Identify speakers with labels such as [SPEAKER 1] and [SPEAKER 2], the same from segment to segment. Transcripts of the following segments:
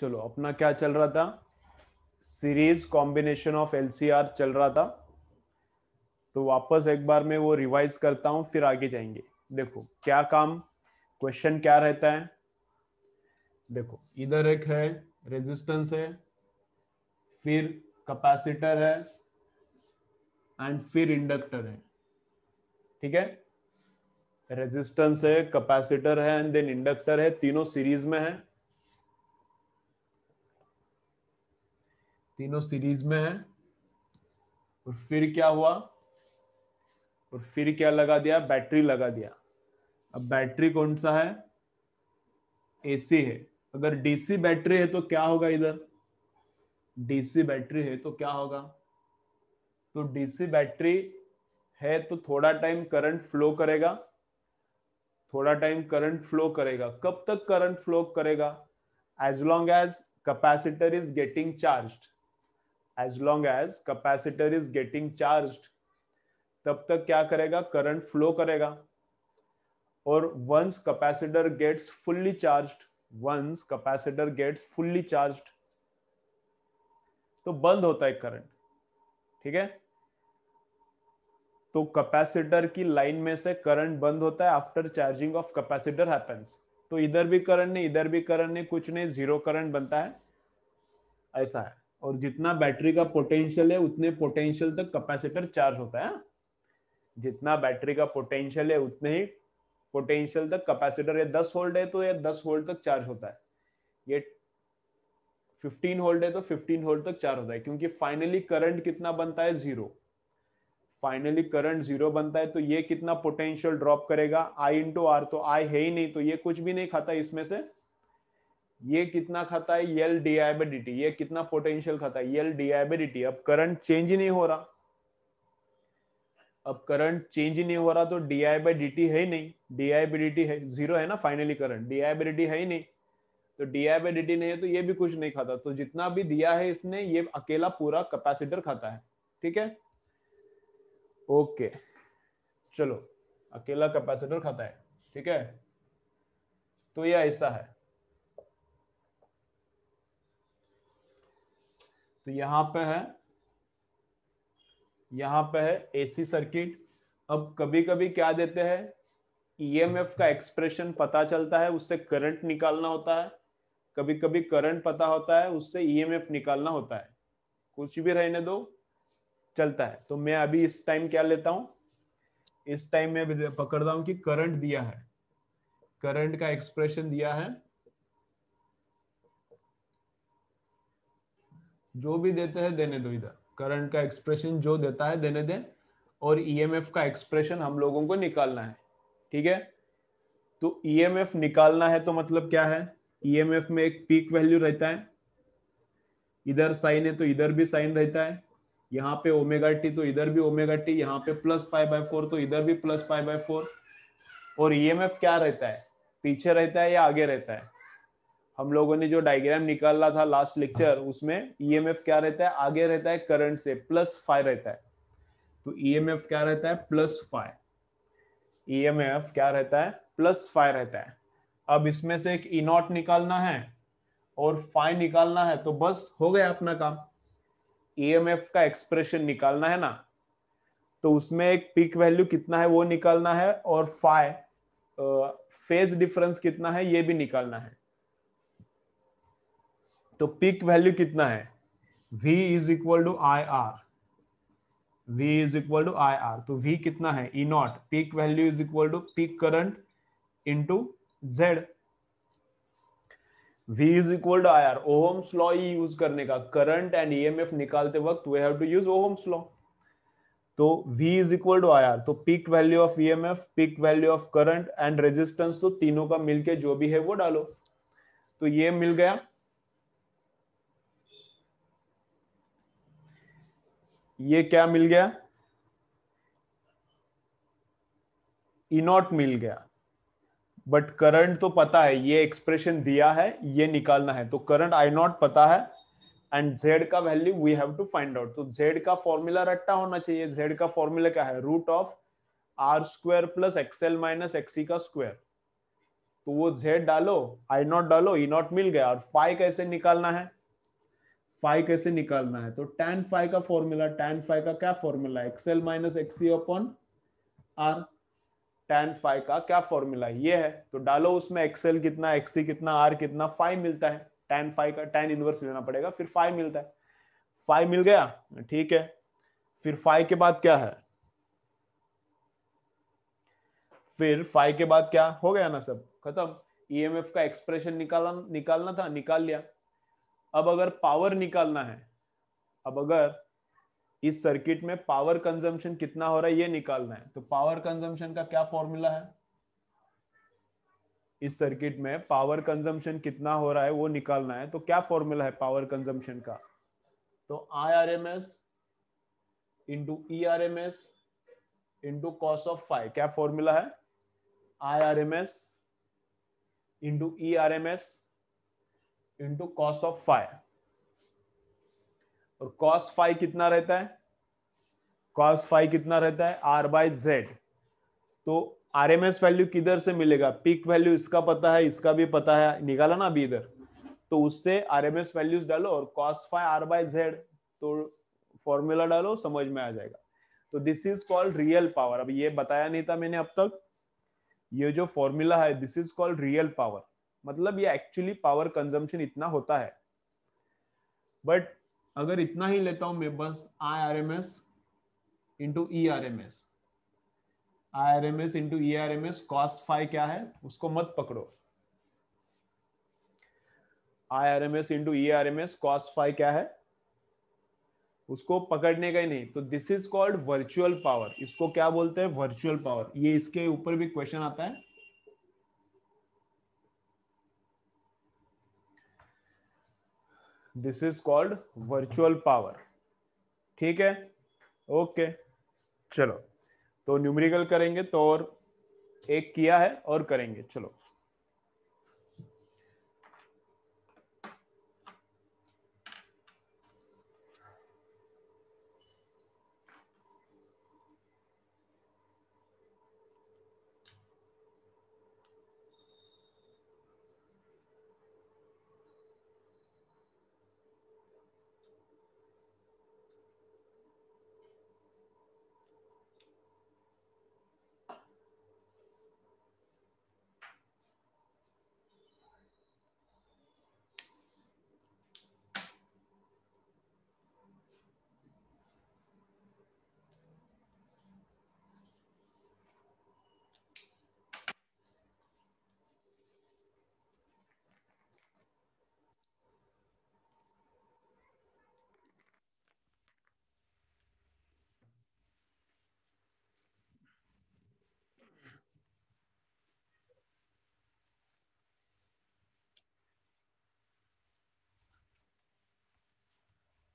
[SPEAKER 1] चलो अपना क्या चल रहा था सीरीज कॉम्बिनेशन ऑफ एलसीआर चल रहा था तो वापस एक बार मैं वो रिवाइज करता हूं फिर आगे जाएंगे देखो क्या काम क्वेश्चन क्या रहता है देखो इधर एक है रेजिस्टेंस है फिर कैपेसिटर है एंड फिर इंडक्टर है ठीक है रेजिस्टेंस है कैपेसिटर है एंड देन इंडक्टर है तीनों सीरीज में है तीनों सीरीज में है और फिर क्या हुआ और फिर क्या लगा दिया बैटरी लगा दिया अब बैटरी कौन सा है एसी है अगर डीसी बैटरी है तो क्या होगा इधर डीसी बैटरी है तो क्या होगा तो डीसी बैटरी है तो थोड़ा टाइम करंट फ्लो करेगा थोड़ा टाइम करंट फ्लो करेगा कब तक करंट फ्लो करेगा as long as capacitor is getting charged as long as capacitor is getting charge तब तक क्या करेगा करंट फ्लो करेगा और once capacitor gets fully charge once capacitor gets fully charge तो बंद होता है करंट ठीक है तो कैपेसिटर की लाइन में से करंट बंद होता है after charging of capacitor happens तो इधर भी करंट नहीं इधर भी करंट नहीं कुछ नहीं जीरो करंट बनता है ऐसा है और जितना बैटरी का पोटेंशियल है उतने पोटेंशियल तक कैपेसिटर चार्ज होता है हाँ? जितना बैटरी का पोटेंशियल है उतने ही पोटेंशियल तक कैपेसिटर या 10 होल्ड है तो ये 10 होल्ड तक चार्ज होता है ये 15 होल्ड है तो 15 होल्ड तक चार्ज होता है क्योंकि फाइनली करंट कितना बनता है जीरो फाइनली करंट जीरो बनता है तो ये कितना पोटेंशियल ड्रॉप करेगा आई इंटू आर तो आई है ही नहीं तो ये कुछ भी नहीं खाता इसमें से ये कितना खाता है एल डी आई ये कितना पोटेंशियल खाता है एल डी आई अब करंट चेंज नहीं हो रहा अब करंट चेंज नहीं हो रहा तो डी आई बाई डी है ही नहीं डी आई है जीरो है ना फाइनली करंट डी आई है ही नहीं तो डी आई बाई डी नहीं है तो ये भी कुछ नहीं खाता तो जितना भी दिया है इसने ये अकेला पूरा कैपेसिटर खाता है ठीक है ओके चलो अकेला कैपेसिटर खाता है ठीक है तो ये ऐसा है तो यहां पे है यहां पे है एसी सर्किट अब कभी कभी क्या देते हैं ईएमएफ e का एक्सप्रेशन पता चलता है उससे करंट निकालना होता है कभी कभी करंट पता होता है उससे ईएमएफ e निकालना होता है कुछ भी रहने दो चलता है तो मैं अभी इस टाइम क्या लेता हूं इस टाइम में पकड़ता हूं कि करंट दिया है करंट का एक्सप्रेशन दिया है जो भी देते हैं देने दो इधर करंट का एक्सप्रेशन जो देता है देने दें और ईएमएफ e का एक्सप्रेशन हम लोगों को निकालना है ठीक है तो ईएमएफ e निकालना है तो मतलब क्या है ईएमएफ e में एक पीक वैल्यू रहता है इधर साइन है तो इधर भी साइन रहता है यहाँ पे ओमेगा टी तो इधर भी ओमेगा टी यहाँ पे प्लस फाइव बाय फोर तो इधर भी प्लस फाइव बाय फोर और ईएमएफ क्या रहता है पीछे रहता है या आगे रहता है हम लोगों ने जो डायग्राम निकाला था लास्ट लेक्चर उसमें ईएमएफ e क्या रहता है आगे रहता है करंट से प्लस फाइव रहता है तो ईएमएफ e क्या रहता है प्लस फाइव ईएमएफ क्या रहता है प्लस फाइव रहता है अब इसमें से एक इनॉट e निकालना है और फाइव निकालना है तो बस हो गया अपना काम ईएमएफ का एक्सप्रेशन निकालना है ना तो उसमें एक पीक वैल्यू कितना है वो निकालना है और फाइव फेज डिफरेंस कितना है ये भी निकालना है तो पीक वैल्यू कितना है V is equal to I R V is equal to I R तो V कितना है E not peak value is equal to peak current into Z V is equal to I R law ही use करने का current and E M F निकालते वक्त we have to use Ohm's law तो V is equal to I R तो peak value of E M F peak value of current and resistance तो तीनों का मिलके जो भी है वो डालो तो ये मिल गया ये क्या मिल गया इनोट मिल गया बट करंट तो पता है ये एक्सप्रेशन दिया है ये निकालना है तो करंट आई नॉट पता है एंड जेड का value we have to find out तो जेड का फॉर्मूला रट्टा होना चाहिए जेड का फॉर्मूला क्या है root of R square plus XL minus XC का स्क्वायर तो वो जेड डालो आई नॉट डालो ई नॉट मिल गया और फाइव कैसे निकालना है फाइव कैसे निकालना है तो टेन फाइव का फॉर्मूला टेन फाइव का क्या formula XL minus XC upon R tan phi का क्या फॉर्मूला ये है तो डालो उसमें एक्सएल कितना एक्सी कितना आर कितना फाइव मिलता है टेन फाइव का टेन इनवर्स लेना पड़ेगा फिर फाइव मिलता है फाइव मिल गया ठीक है फिर फाइव के बाद क्या है फिर फाइव के बाद क्या हो गया ना सब खत्म ईएमएफ e का एक्सप्रेशन निकालना निकालना था निकाल लिया अब अगर पावर निकालना है अब अगर इस सर्किट में पावर कंजम्पशन कितना हो रहा है ये निकालना है तो पावर कंजम्पशन का क्या फॉर्मूला है इस सर्किट में पावर कंजम्पशन कितना हो रहा है वो निकालना है तो क्या फॉर्मूला है पावर कंजम्पशन का तो I R M S into E R M S into cos of phi क्या फॉर्मूला है I R M S into E R M S into cos of phi और कॉस फाइव कितना रहता है cos phi कितना रहता है R by Z तो आर एम एस वैल्यू किधर से मिलेगा पीक वैल्यू इसका पता है इसका भी पता है निकाला ना अभी इधर तो उससे आर एम एस वैल्यूज डालो और cos phi R by Z तो फॉर्मूला डालो समझ में आ जाएगा तो this is called real power अब ये बताया नहीं था मैंने अब तक ये जो फॉर्मूला है this is called real power मतलब ये एक्चुअली पावर कंजम्पशन इतना होता है बट अगर इतना ही लेता हूं मैं बस I R M S into E R M S I R M S into E R M S cos phi क्या है उसको मत पकड़ो I R M S into E R M S cos phi क्या है उसको पकड़ने का ही नहीं तो this is called virtual power इसको क्या बोलते हैं वर्चुअल पावर ये इसके ऊपर भी क्वेश्चन आता है this is called virtual power ठीक है ओके okay. चलो तो न्यूमेरिकल करेंगे तो और एक किया है और करेंगे चलो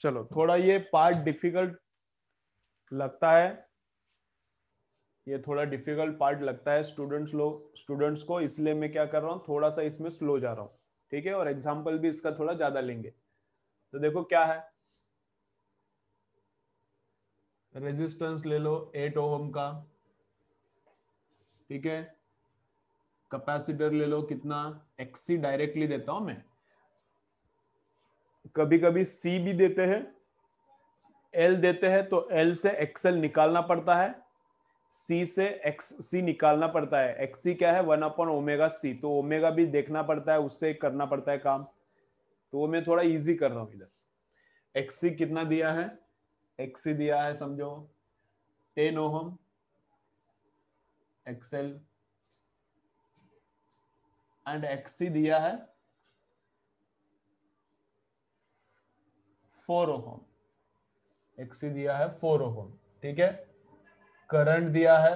[SPEAKER 1] चलो थोड़ा ये पार्ट डिफिकल्ट लगता है ये थोड़ा डिफिकल्ट पार्ट लगता है स्टूडेंट्स लोग स्टूडेंट्स को इसलिए मैं क्या कर रहा हूँ थोड़ा सा इसमें स्लो जा रहा हूँ ठीक है और एग्जाम्पल भी इसका थोड़ा ज्यादा लेंगे तो देखो क्या है रेजिस्टेंस ले लो एट ओहम का ठीक है कैपेसिटर ले लो कितना एक्सी डायरेक्टली देता हूं मैं कभी कभी सी भी देते हैं एल देते हैं तो एल से एक्सएल निकालना पड़ता है सी से एक्स सी निकालना पड़ता है एक्स सी क्या है वन अपॉन ओमेगा सी तो ओमेगा भी देखना पड़ता है उससे करना पड़ता है काम तो वो मैं थोड़ा इजी कर रहा हूं इधर एक्स सी कितना दिया है एक्स सी दिया है समझो ten ohm XL and X C दिया है फोर ओहम एक्सी दिया है फोर ओहम ठीक है करंट दिया है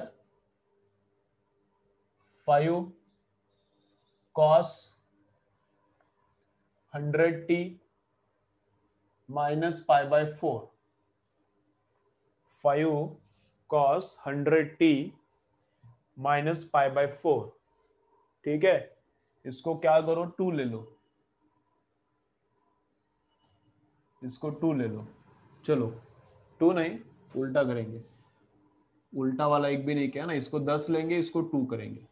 [SPEAKER 1] five cos hundred T minus pi by four five cos hundred T minus pi by four ठीक है इसको क्या करो टू ले लो इसको टू ले लो चलो टू नहीं उल्टा करेंगे उल्टा वाला एक भी नहीं किया ना इसको दस लेंगे इसको टू करेंगे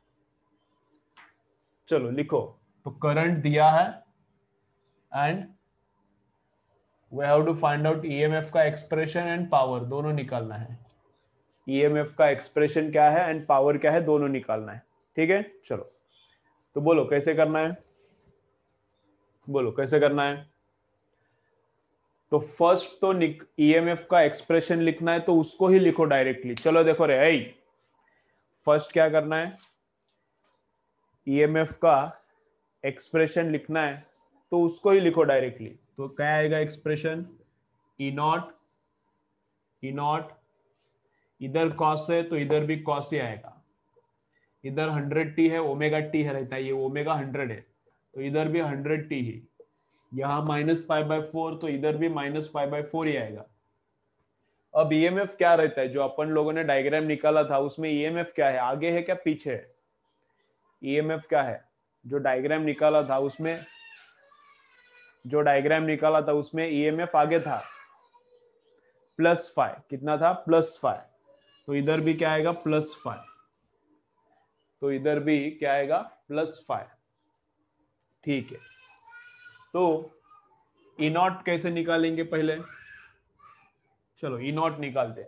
[SPEAKER 1] चलो लिखो तो करंट दिया है and we have to find out EMF का एक्सप्रेशन एंड पावर दोनों निकालना है ईएमएफ e का एक्सप्रेशन क्या है एंड पावर क्या है दोनों निकालना है ठीक है चलो तो बोलो कैसे करना है बोलो कैसे करना है तो फर्स्ट तो ईएमएफ e का एक्सप्रेशन लिखना है तो उसको ही लिखो डायरेक्टली चलो देखो रे आई फर्स्ट क्या करना है ईएमएफ e का एक्सप्रेशन लिखना है तो उसको ही लिखो डायरेक्टली तो क्या आएगा expression E not E not इधर कॉस है तो इधर भी कॉस ही आएगा इधर हंड्रेड टी है ओमेगा टी है रहता है ये ओमेगा हंड्रेड है तो इधर भी हंड्रेड टी ही यहां माइनस फाइव बाय फोर तो इधर भी माइनस फाइव बाय फोर ही आएगा अब ई e क्या रहता है जो अपन लोगों ने डायग्राम निकाला था उसमें ई e क्या है आगे है क्या पीछे है ई e क्या है जो डायग्राम निकाला था उसमें जो डायग्राम निकाला था उसमें ई आगे था प्लस फाइव कितना था प्लस फाइव तो इधर भी क्या आएगा प्लस फाइव तो इधर भी क्या आएगा प्लस फाइव ठीक है तो ई e नॉट कैसे निकालेंगे पहले चलो ई e नॉट निकालते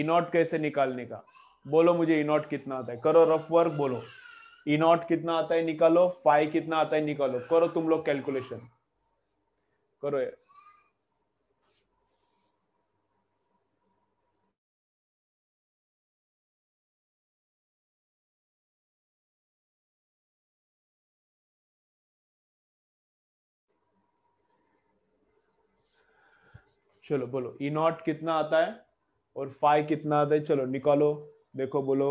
[SPEAKER 1] ई नॉट e कैसे निकालने का बोलो मुझे ई नॉट कितना आता है करो रफ वर्क बोलो ई नॉट कितना आता है निकालो फाइव कितना आता है निकालो करो तुम लोग कैलकुलेशन करो चलो बोलो ई e नॉट कितना आता है और फाइव कितना आता है चलो निकालो देखो बोलो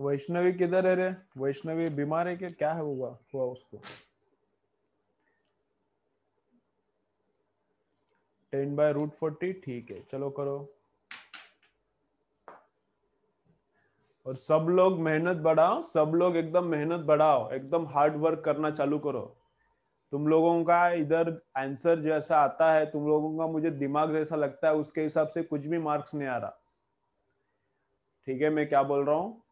[SPEAKER 1] वैष्णवी किधर है रे वैष्णवी बीमार है क्या क्या है हुआ हुआ उसको टेन बाय रूट फोर्टी ठीक है चलो करो और सब लोग मेहनत बढ़ाओ सब लोग एकदम मेहनत बढ़ाओ एकदम हार्ड वर्क करना चालू करो तुम लोगों का इधर आंसर जैसा आता है तुम लोगों का मुझे दिमाग जैसा लगता है उसके हिसाब से कुछ भी मार्क्स नहीं आ रहा ठीक है मैं क्या बोल रहा हूँ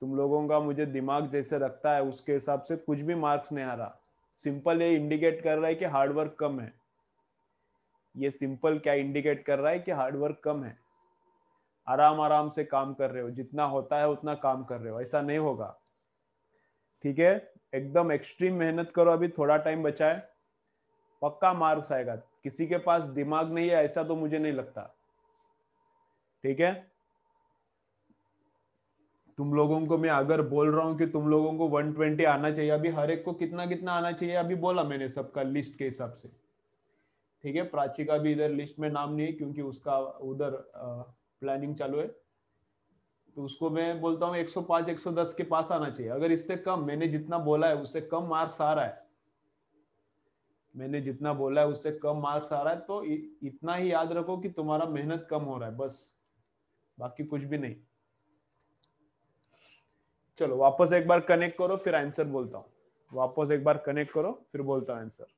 [SPEAKER 1] तुम लोगों का मुझे दिमाग जैसे रखता है उसके हिसाब से कुछ भी मार्क्स नहीं आ रहा सिंपल ये इंडिकेट कर रहा है कि हार्डवर्क कम है ये सिंपल क्या इंडिकेट कर रहा है कि हार्डवर्क कम है आराम आराम से काम कर रहे हो जितना होता है उतना काम कर रहे हो ऐसा नहीं होगा ठीक है एकदम एक्सट्रीम मेहनत करो अभी थोड़ा टाइम बचा है पक्का मार्क्स आएगा किसी के पास दिमाग नहीं है ऐसा तो मुझे नहीं लगता ठीक है तुम लोगों को मैं अगर बोल रहा हूँ कि तुम लोगों को 120 आना चाहिए अभी हर एक को कितना कितना आना चाहिए अभी बोला मैंने सबका लिस्ट के हिसाब से ठीक है प्राची का भी इधर लिस्ट में नाम नहीं है क्योंकि उसका उधर प्लानिंग चालू है तो उसको मैं बोलता हूँ 105 110 के पास आना चाहिए अगर इससे कम मैंने जितना बोला है उससे कम मार्क्स आ रहा है मैंने जितना बोला है उससे कम मार्क्स आ रहा है तो इतना ही याद रखो कि तुम्हारा मेहनत कम हो रहा है बस बाकी कुछ भी नहीं चलो वापस एक बार कनेक्ट करो फिर आंसर बोलता हूँ वापस एक बार कनेक्ट करो फिर बोलता हूँ आंसर